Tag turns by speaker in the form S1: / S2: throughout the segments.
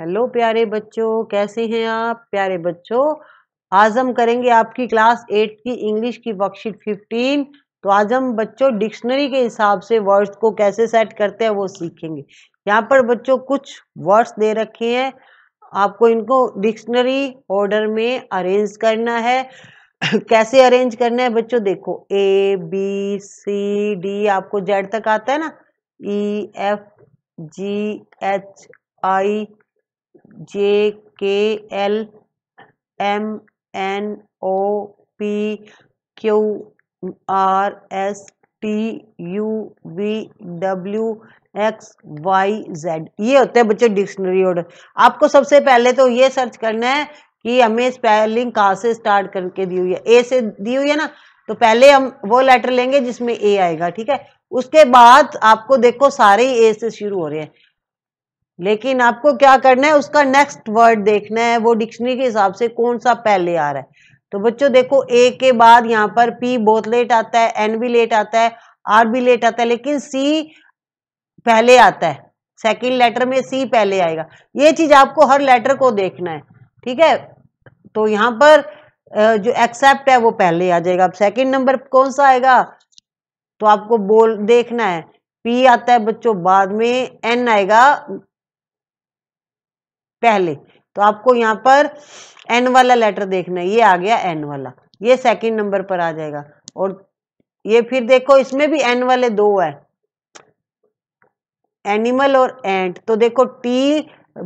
S1: hello प्यारे बच्चों कैसे हैं आप प्यारे बच्चों आज हम करेंगे आपकी क्लास एट की इंग्लिश की वर्कशीट फिफ्टीन तो आज हम बच्चों डिक्शनरी के हिसाब से वर्ड्स को कैसे सेट करते हैं वो सीखेंगे यहाँ पर बच्चों कुछ वर्ड्स दे रखे हैं आपको इनको डिक्शनरी ऑर्डर में अरेंज करना है कैसे अरेंज करना है बच्चों देखो ए बी सी डी आपको जेड तक आता है ना E F G H I J K L M N O P Q R S T U V W X Y Z ये होते हैं बच्चे डिक्शनरी ऑर्डर आपको सबसे पहले तो ये सर्च करना है कि हमें स्पेलिंग कहाँ से स्टार्ट करके दी हुई है ए से दी हुई है ना तो पहले हम वो लेटर लेंगे जिसमें ए आएगा ठीक है उसके बाद आपको देखो सारे ही ए से शुरू हो रहे हैं लेकिन आपको क्या करना है उसका नेक्स्ट वर्ड देखना है वो डिक्शनरी के हिसाब से कौन सा पहले आ रहा है तो बच्चों देखो ए के बाद यहाँ पर पी बहुत लेट आता है एन भी लेट आता है आर भी लेट आता है लेकिन सी पहले आता है सेकंड लेटर में सी पहले आएगा ये चीज आपको हर लेटर को देखना है ठीक है तो यहाँ पर जो एक्सेप्ट है वो पहले आ जाएगा अब सेकंड नंबर कौन सा आएगा तो आपको बोल देखना है पी आता है बच्चों बाद में एन आएगा पहले तो आपको यहाँ पर एन वाला लेटर देखना है ये आ गया एन वाला ये सेकंड नंबर पर आ जाएगा और ये फिर देखो इसमें भी एन वाले दो है एनिमल और एंट तो देखो टी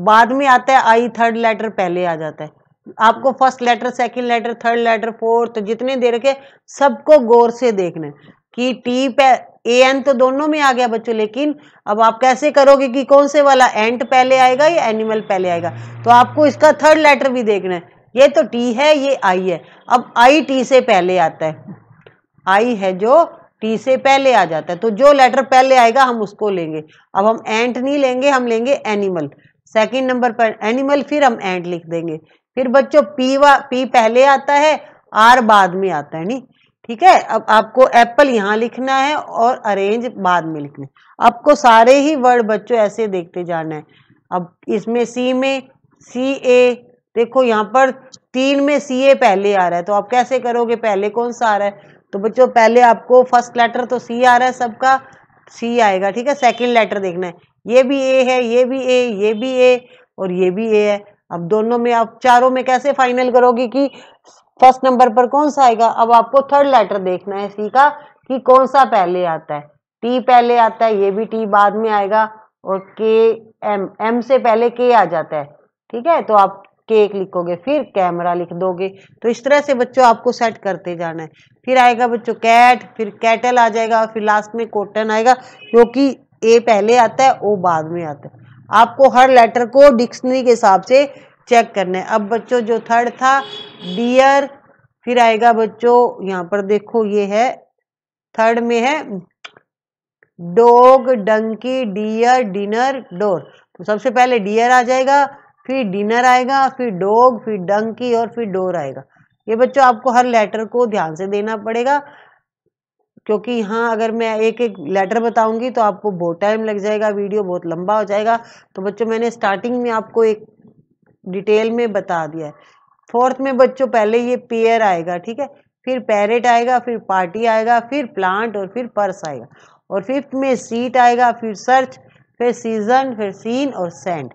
S1: बाद में आता है आई थर्ड लेटर पहले आ जाता है आपको first letter second letter third letter fourth जितने दे रखे सबको गौर से देखना है कि टी पे ए एन तो दोनों में आ गया बच्चों लेकिन अब आप कैसे करोगे कि कौन से वाला एंट पहले आएगा या एनिमल पहले आएगा तो आपको इसका थर्ड लेटर भी देखना है ये तो टी है ये आई है अब आई टी से पहले आता है आई है जो टी से पहले आ जाता है तो जो लेटर पहले आएगा हम उसको लेंगे अब हम एंट नहीं लेंगे हम लेंगे एनिमल सेकेंड नंबर पर एनिमल फिर हम एंट लिख देंगे फिर बच्चों पी वा पी पहले आता है आर बाद में आता है नी ठीक है अब आपको एप्पल यहाँ लिखना है और अरेंज बाद में लिखना है आपको सारे ही वर्ड बच्चों ऐसे देखते जाना है अब इसमें सी में सी ए देखो यहाँ पर तीन में सी ए पहले आ रहा है तो आप कैसे करोगे पहले कौन सा आ रहा है तो बच्चों पहले आपको फर्स्ट लेटर तो सी आ रहा है सबका सी आएगा ठीक है सेकंड लेटर देखना है ये भी ए है ये भी ए ये भी ए और ये भी ए है अब दोनों में आप चारों में कैसे फाइनल करोगे कि फर्स्ट नंबर पर कौन सा आएगा अब आपको थर्ड लेटर देखना है सी का कि कौन सा पहले आता है टी पहले आता है ये भी टी बाद में आएगा और के एम एम से पहले के आ जाता है ठीक है तो आप के एक लिखोगे फिर कैमरा लिख दोगे तो इस तरह से बच्चों आपको सेट करते जाना है फिर आएगा बच्चों कैट फिर कैटल आ जाएगा फिर लास्ट में कोटन आएगा क्योंकि ए पहले आता है ओ बाद में आता है आपको हर लेटर को डिक्शनरी के हिसाब से चेक करना है अब बच्चों जो थर्ड था डियर फिर आएगा बच्चों यहाँ पर देखो ये है थर्ड में है dog donkey deer dinner door तो सबसे पहले डियर आ जाएगा फिर डिनर आएगा फिर डोग फिर डंकी और फिर डोर आएगा ये बच्चों आपको हर लेटर को ध्यान से देना पड़ेगा क्योंकि यहाँ अगर मैं एक एक लेटर बताऊंगी तो आपको बहुत टाइम लग जाएगा वीडियो बहुत लंबा हो जाएगा तो बच्चों मैंने स्टार्टिंग में आपको एक डिटेल में बता दिया है फोर्थ में बच्चों पहले ये पेयर आएगा ठीक है फिर पैरेट आएगा फिर पार्टी आएगा फिर प्लांट और फिर पर्स आएगा और फिफ्थ में सीट आएगा फिर सर्च फिर सीजन फिर सीन और सेंड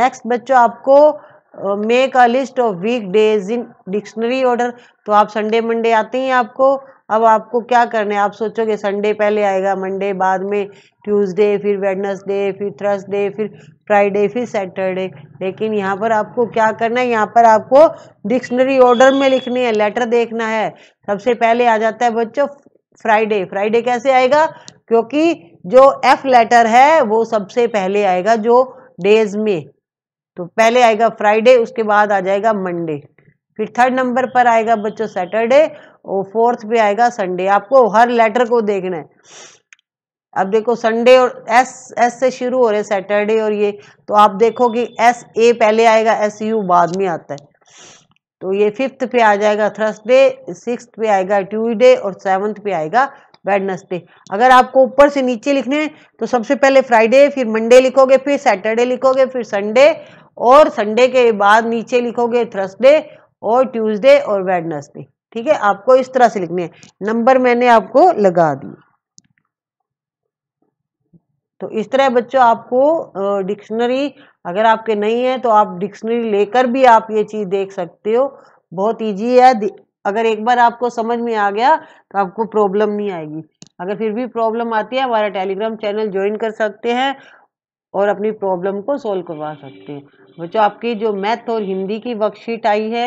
S1: नेक्स्ट बच्चों आपको make a list of week days in dictionary order तो आप संडे मंडे आते ही आपको अब आपको क्या करना है आप सोचोगे संडे पहले आएगा मंडे बाद में ट्यूसडे फिर वेडनसडे फिर थर्सडे फिर फ्राइडे फिर सैटरडे लेकिन यहाँ पर आपको क्या करना है यहाँ पर आपको डिक्शनरी ऑर्डर में लिखनी है लेटर देखना है सबसे पहले आ जाता है बच्चों फ्राइडे फ्राइडे कैसे आएगा क्योंकि जो एफ लेटर है वो सबसे पहले आएगा जो डेज में तो पहले आएगा फ्राइडे उसके बाद आ जाएगा मंडे फिर थर्ड नंबर पर आएगा बच्चों सैटरडे और फोर्थ पे आएगा संडे आपको हर लेटर को देखना है अब देखो संडे और एस एस से शुरू हो रहे सैटरडे और ये तो आप देखो कि एस ए पहले आएगा एस यू बाद में आता है तो ये फिफ्थ पे आ जाएगा थर्सडे सिक्स पे आएगा ट्यूजडे और सेवन्थ पे आएगा वेडनसडे अगर आपको ऊपर से नीचे लिखने हैं तो सबसे पहले फ्राइडे फिर मंडे लिखोगे फिर सैटरडे लिखोगे फिर संडे और संडे के बाद नीचे लिखोगे थर्सडे और ट्यूसडे और वेडनसडे ठीक है आपको इस तरह से लिखने हैं नंबर मैंने आपको लगा दिए तो इस तरह बच्चों आपको डिक्शनरी अगर आपके नहीं है तो आप डिक्शनरी लेकर भी आप ये चीज़ देख सकते हो बहुत ईजी है अगर एक बार आपको समझ में आ गया तो आपको प्रॉब्लम नहीं आएगी अगर फिर भी प्रॉब्लम आती है हमारा टेलीग्राम चैनल ज्वाइन कर सकते हैं और अपनी प्रॉब्लम को सोल्व करवा सकते हैं बच्चों आपकी जो मैथ और हिंदी की वर्कशीट आई है